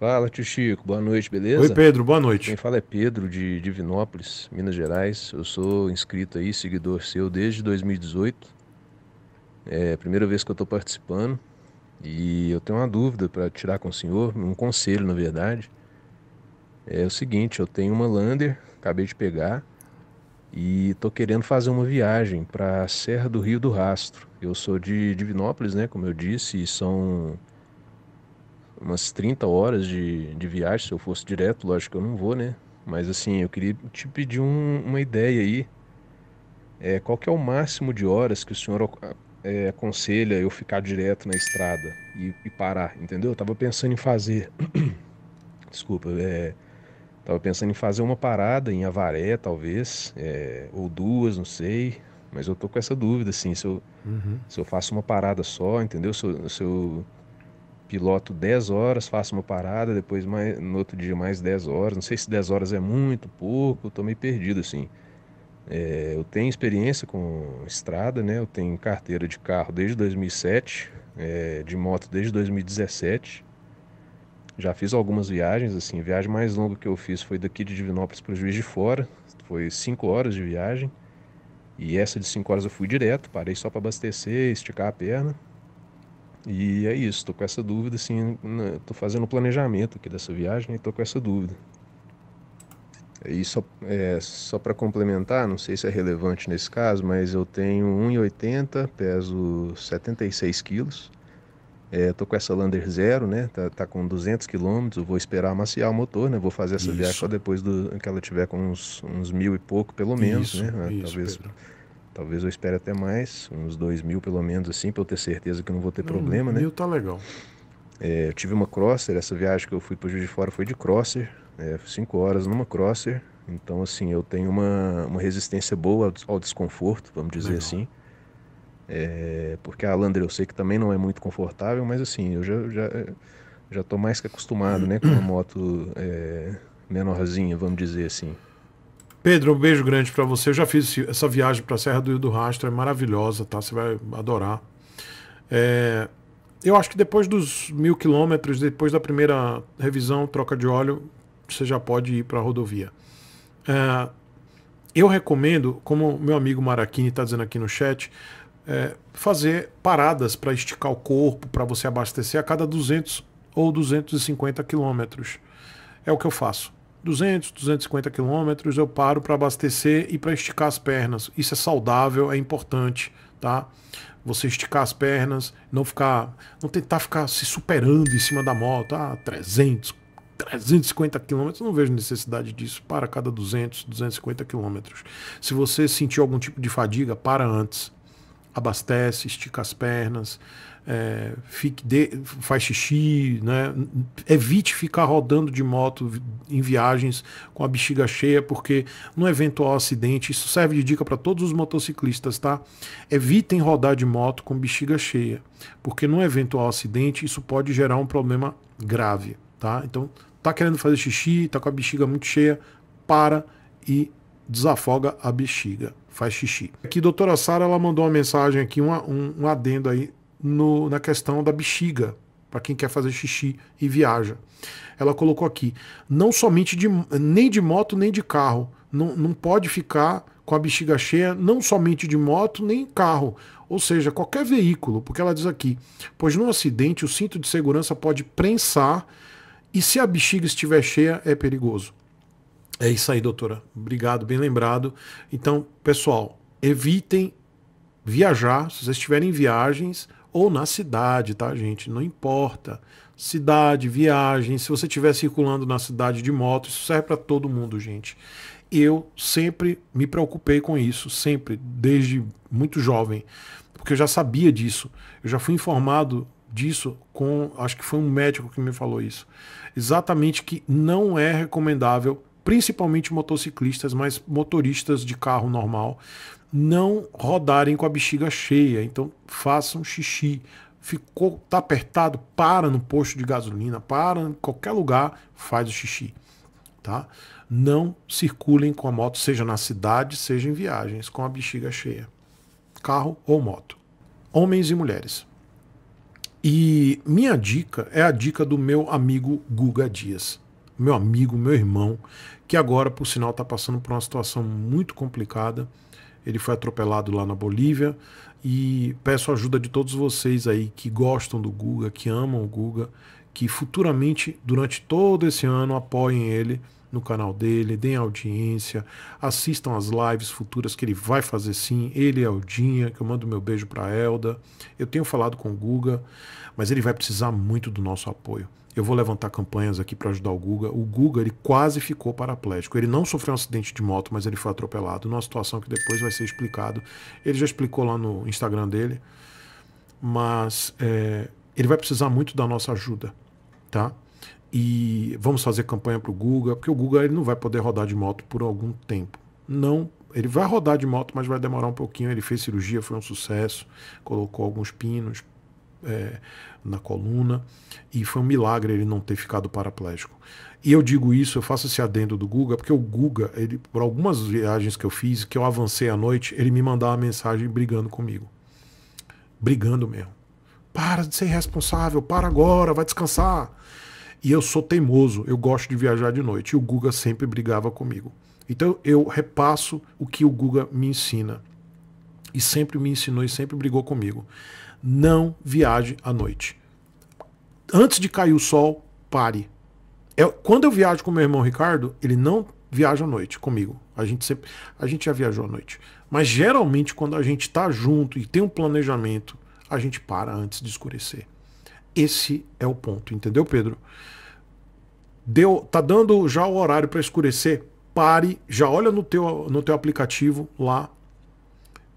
Fala, tio Chico, boa noite, beleza? Oi, Pedro, boa noite. Quem fala é Pedro, de Divinópolis, Minas Gerais. Eu sou inscrito aí, seguidor seu desde 2018. É a primeira vez que eu estou participando. E eu tenho uma dúvida para tirar com o senhor, um conselho, na verdade. É o seguinte, eu tenho uma Lander, acabei de pegar, e estou querendo fazer uma viagem para a Serra do Rio do Rastro. Eu sou de Divinópolis, né, como eu disse, e são umas 30 horas de, de viagem, se eu fosse direto, lógico que eu não vou, né? Mas assim, eu queria te pedir um, uma ideia aí. É, qual que é o máximo de horas que o senhor ah, é, aconselha eu ficar direto na estrada e, e, parar, entendeu? Eu tava pensando em fazer. Desculpa, é, tava pensando em fazer uma parada em Avaré, talvez, é, ou duas, não sei. Mas eu tô com essa dúvida, assim, se eu, uhum. se eu faço uma parada só, entendeu? Se eu, se eu piloto 10 horas, faço uma parada, depois mais, no outro dia mais 10 horas. Não sei se 10 horas é muito, pouco, estou meio perdido assim. É, eu tenho experiência com estrada, né? Eu tenho carteira de carro desde 2007, é, de moto desde 2017. Já fiz algumas viagens, assim, a viagem mais longa que eu fiz foi daqui de Divinópolis para o Juiz de Fora, foi 5 horas de viagem. E essa de 5 horas eu fui direto, parei só para abastecer, esticar a perna. E é isso, estou com essa dúvida, assim, estou né, fazendo o planejamento aqui dessa viagem e estou com essa dúvida. É, e só, é, só para complementar, não sei se é relevante nesse caso, mas eu tenho 1,80, peso 76 quilos, é, tô com essa Lander Zero, né, tá, tá com 200 quilômetros, vou esperar amaciar o motor, né, vou fazer essa isso. viagem só depois do, que ela tiver com uns, uns mil e pouco, pelo menos, isso, né, ah, isso, talvez... Pedro Talvez eu espere até mais, uns dois mil pelo menos, assim, para eu ter certeza que não vou ter hum, problema, né? Mil tá legal. É, eu tive uma crosser, essa viagem que eu fui para Juiz de Fora foi de crosser, é, cinco horas numa crosser. Então, assim, eu tenho uma, uma resistência boa ao, desconforto, vamos dizer legal. assim. É, porque a lander eu sei que também não é muito confortável, mas assim, eu já, já, é, já tô mais que acostumado, né, com uma moto é, menorzinha, vamos dizer assim. Pedro, um beijo grande para você. Eu já fiz essa viagem para a Serra do Rio do Rastro, é maravilhosa, tá? Você vai adorar. É, eu acho que depois dos mil quilômetros, depois da primeira revisão, troca de óleo, você já pode ir para a rodovia. É, eu recomendo, como meu amigo Maraquini está dizendo aqui no chat, é, fazer paradas para esticar o corpo, para você abastecer a cada 200 ou 250 quilômetros. É o que eu faço. 200, 250 quilômetros, eu paro para abastecer e para esticar as pernas. Isso é saudável, é importante, tá? Você esticar as pernas, não ficar, não tentar ficar se superando em cima da moto, ah, 300, 350 quilômetros, não vejo necessidade disso. Para cada 200, 250 quilômetros. Se você sentir algum tipo de fadiga, para antes. Abastece, estica as pernas, é, fique de, faz xixi, né? evite ficar rodando de moto em viagens com a bexiga cheia, porque num eventual acidente, isso serve de dica para todos os motociclistas, tá? Evitem rodar de moto com bexiga cheia, porque num eventual acidente isso pode gerar um problema grave, tá? Então, tá querendo fazer xixi, tá com a bexiga muito cheia, para e desafoga a bexiga, faz xixi. Aqui, doutora Sara, ela mandou uma mensagem aqui, uma, um, um adendo aí no, na questão da bexiga, para quem quer fazer xixi e viaja. Ela colocou aqui: não somente de, nem de moto nem de carro. Não, não pode ficar com a bexiga cheia, não somente de moto nem carro, ou seja, qualquer veículo, porque ela diz aqui: pois num acidente o cinto de segurança pode prensar e se a bexiga estiver cheia é perigoso. É isso aí, doutora. Obrigado, bem lembrado. Então, pessoal, evitem viajar, se vocês estiverem em viagens, ou na cidade, tá, gente? Não importa. Cidade, viagem, se você estiver circulando na cidade de moto, isso serve para todo mundo, gente. Eu sempre me preocupei com isso, sempre, desde muito jovem, porque eu já sabia disso. Eu já fui informado disso com, acho que foi um médico que me falou isso. Exatamente que não é recomendável, principalmente motociclistas, mas motoristas de carro normal, não rodarem com a bexiga cheia. Então façam xixi. Ficou tá apertado, para no posto de gasolina, para em qualquer lugar, faz o xixi, tá? Não circulem com a moto, seja na cidade, seja em viagens, com a bexiga cheia, carro ou moto. Homens e mulheres. E minha dica é a dica do meu amigo Guga Dias, meu amigo, meu irmão, que agora, por sinal, está passando por uma situação muito complicada ele foi atropelado lá na Bolívia. E peço a ajuda de todos vocês aí que gostam do Guga, que amam o Guga, que futuramente, durante todo esse ano, apoiem ele no canal dele, deem audiência, assistam as lives futuras que ele vai fazer sim. Ele e é a Dinha, que eu mando meu beijo para Elda. Eu tenho falado com o Guga, mas ele vai precisar muito do nosso apoio. Eu vou levantar campanhas aqui para ajudar o Guga. O Guga ele quase ficou paraplégico. Ele não sofreu um acidente de moto, mas ele foi atropelado numa situação que depois vai ser explicado. Ele já explicou lá no Instagram dele, mas é, ele vai precisar muito da nossa ajuda, tá? E vamos fazer campanha para o Guga, porque o Guga ele não vai poder rodar de moto por algum tempo. Não, ele vai rodar de moto, mas vai demorar um pouquinho. Ele fez cirurgia, foi um sucesso, colocou alguns pinos, é, na coluna, e foi um milagre ele não ter ficado paraplégico. E eu digo isso, eu faço esse adendo do Guga, porque o Guga, ele, por algumas viagens que eu fiz, que eu avancei à noite, ele me mandava uma mensagem brigando comigo. Brigando mesmo. Para de ser irresponsável, para agora, vai descansar. E eu sou teimoso, eu gosto de viajar de noite. E o Guga sempre brigava comigo. Então eu repasso o que o Guga me ensina. E sempre me ensinou e sempre brigou comigo não viaje à noite. Antes de cair o sol, pare. Eu, é, quando eu viajo com meu irmão Ricardo, ele não viaja à noite comigo. A gente, sempre, a gente já viajou à noite. Mas geralmente, quando a gente está junto e tem um planejamento, a gente para antes de escurecer. Esse é o ponto, entendeu, Pedro? Deu, tá dando já o horário para escurecer? Pare, já olha no teu, no teu aplicativo lá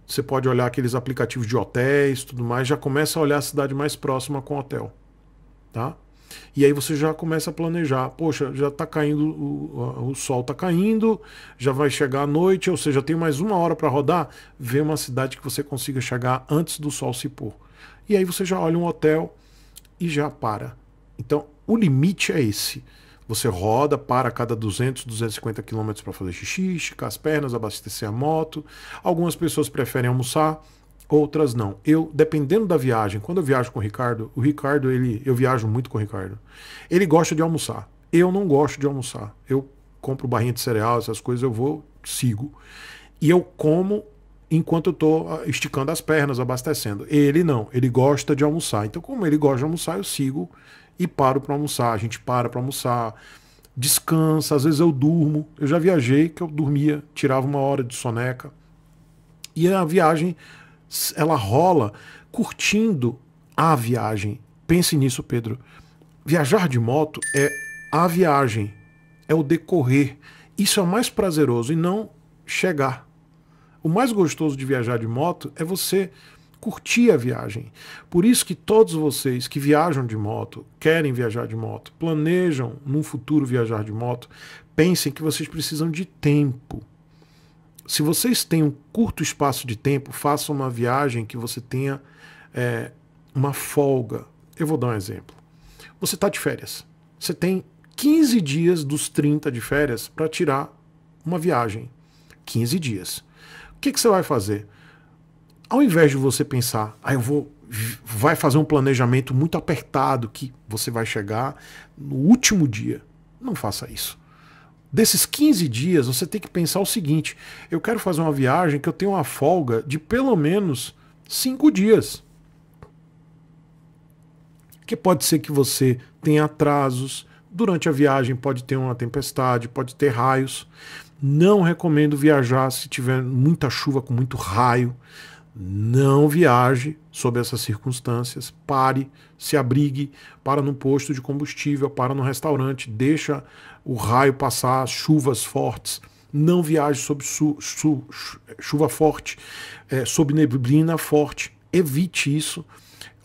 você pode olhar aqueles aplicativos de hotéis, tudo mais, já começa a olhar a cidade mais próxima com hotel, tá? E aí você já começa a planejar. Poxa, já está caindo, o, o sol está caindo, já vai chegar a noite, ou seja, tem mais uma hora para rodar. Vê uma cidade que você consiga chegar antes do sol se pôr. E aí você já olha um hotel e já para. Então, o limite é esse. Você roda, para cada 200, 250 quilômetros para fazer xixi, esticar as pernas, abastecer a moto. Algumas pessoas preferem almoçar, outras não. Eu, dependendo da viagem, quando eu viajo com o Ricardo, o Ricardo, ele, eu viajo muito com o Ricardo. Ele gosta de almoçar. Eu não gosto de almoçar. Eu compro barrinha de cereal, essas coisas, eu vou, sigo. E eu como enquanto eu estou ah, esticando as pernas, abastecendo. Ele não, ele gosta de almoçar. Então, como ele gosta de almoçar, eu sigo e paro para almoçar. A gente para para almoçar, descansa, às vezes eu durmo. Eu já viajei que eu dormia, tirava uma hora de soneca. E a viagem ela rola curtindo a viagem. Pense nisso, Pedro. Viajar de moto é a viagem, é o decorrer. Isso é o mais prazeroso e não chegar. O mais gostoso de viajar de moto é você curtir a viagem. Por isso que todos vocês que viajam de moto, querem viajar de moto, planejam no futuro viajar de moto, pensem que vocês precisam de tempo. Se vocês têm um curto espaço de tempo, façam uma viagem que você tenha é, uma folga. Eu vou dar um exemplo. Você está de férias. Você tem 15 dias dos 30 de férias para tirar uma viagem. 15 dias. O que, que você vai fazer? Ao invés de você pensar, ah, eu vou vai fazer um planejamento muito apertado que você vai chegar no último dia. Não faça isso. Desses 15 dias, você tem que pensar o seguinte: eu quero fazer uma viagem que eu tenho uma folga de pelo menos 5 dias. Que pode ser que você tenha atrasos, durante a viagem pode ter uma tempestade, pode ter raios. Não recomendo viajar se tiver muita chuva com muito raio não viaje sob essas circunstâncias, pare, se abrigue, para num posto de combustível, para num restaurante, deixa o raio passar, chuvas fortes, não viaje sob su, su, chuva forte, é, sob neblina forte, evite isso.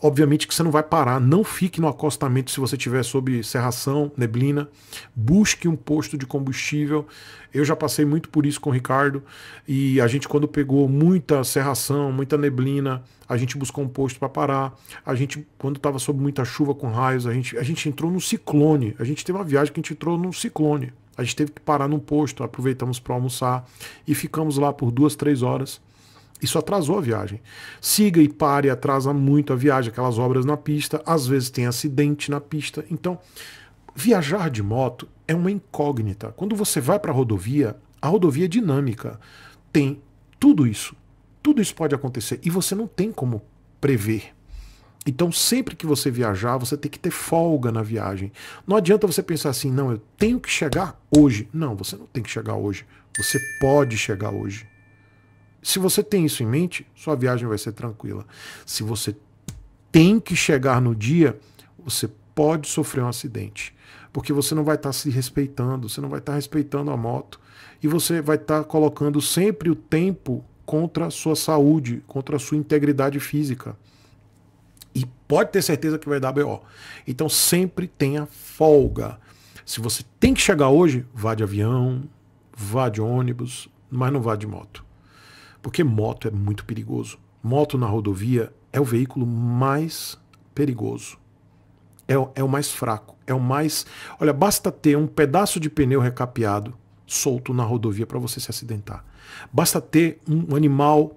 Obviamente que você não vai parar, não fique no acostamento se você tiver sob serração, neblina. Busque um posto de combustível. Eu já passei muito por isso com o Ricardo e a gente quando pegou muita serração, muita neblina, a gente buscou um posto para parar. A gente quando estava sob muita chuva com raios, a gente a gente entrou num ciclone. A gente teve uma viagem que a gente entrou num ciclone. A gente teve que parar num posto, aproveitamos para almoçar e ficamos lá por duas, três horas isso atrasou a viagem. Siga e pare atrasa muito a viagem, aquelas obras na pista, às vezes tem acidente na pista. Então, viajar de moto é uma incógnita. Quando você vai para a rodovia, a rodovia é dinâmica. Tem tudo isso. Tudo isso pode acontecer e você não tem como prever. Então, sempre que você viajar, você tem que ter folga na viagem. Não adianta você pensar assim, não, eu tenho que chegar hoje. Não, você não tem que chegar hoje. Você pode chegar hoje. Se você tem isso em mente, sua viagem vai ser tranquila. Se você tem que chegar no dia, você pode sofrer um acidente, porque você não vai estar tá se respeitando, você não vai estar tá respeitando a moto e você vai estar tá colocando sempre o tempo contra a sua saúde, contra a sua integridade física. E pode ter certeza que vai dar BO. Então sempre tenha folga. Se você tem que chegar hoje, vá de avião, vá de ônibus, mas não vá de moto. Porque moto é muito perigoso. Moto na rodovia é o veículo mais perigoso. É o, é o mais fraco. É o mais. Olha, basta ter um pedaço de pneu recapeado solto na rodovia para você se acidentar. Basta ter um animal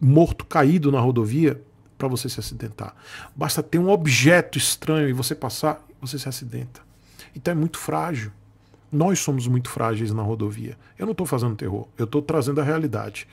morto caído na rodovia para você se acidentar. Basta ter um objeto estranho e você passar, você se acidenta. Então é muito frágil. Nós somos muito frágeis na rodovia. Eu não estou fazendo terror, eu estou trazendo a realidade.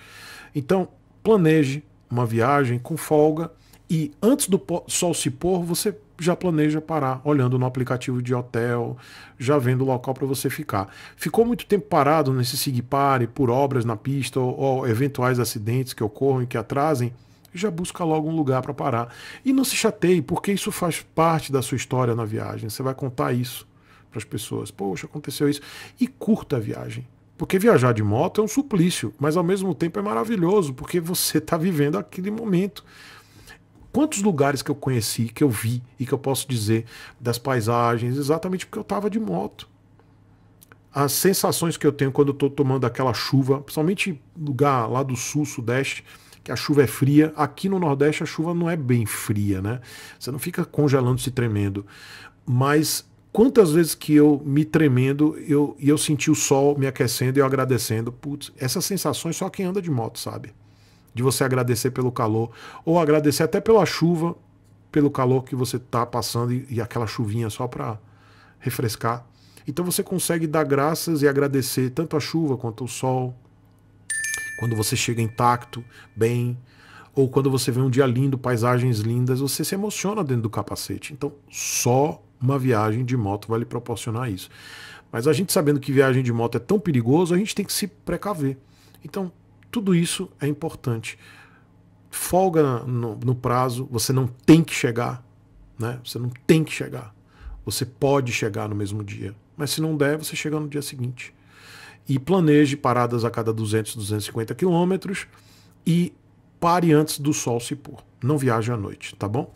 Então, planeje uma viagem com folga e antes do sol se pôr, você já planeja parar, olhando no aplicativo de hotel, já vendo o local para você ficar. Ficou muito tempo parado nesse SIGPARE por obras na pista ou, ou eventuais acidentes que ocorram e que atrasem, já busca logo um lugar para parar. E não se chateie, porque isso faz parte da sua história na viagem. Você vai contar isso para as pessoas. Poxa, aconteceu isso. E curta a viagem. Porque viajar de moto é um suplício, mas ao mesmo tempo é maravilhoso, porque você está vivendo aquele momento. Quantos lugares que eu conheci, que eu vi e que eu posso dizer das paisagens, exatamente porque eu estava de moto. As sensações que eu tenho quando estou tomando aquela chuva, principalmente lugar lá do sul, sudeste, que a chuva é fria. Aqui no Nordeste a chuva não é bem fria, né? Você não fica congelando-se tremendo. Mas Quantas vezes que eu me tremendo eu, e eu senti o sol me aquecendo e eu agradecendo. Putz, essas sensações é só quem anda de moto sabe. De você agradecer pelo calor, ou agradecer até pela chuva, pelo calor que você está passando e, e aquela chuvinha só para refrescar. Então você consegue dar graças e agradecer tanto a chuva quanto o sol, quando você chega intacto, bem, ou quando você vê um dia lindo, paisagens lindas, você se emociona dentro do capacete. Então, só uma viagem de moto vai lhe proporcionar isso. Mas a gente sabendo que viagem de moto é tão perigoso, a gente tem que se precaver. Então, tudo isso é importante. Folga no, no prazo, você não tem que chegar, né? Você não tem que chegar. Você pode chegar no mesmo dia, mas se não der, você chega no dia seguinte. E planeje paradas a cada 200, 250 quilômetros e pare antes do sol se pôr. Não viaje à noite, tá bom?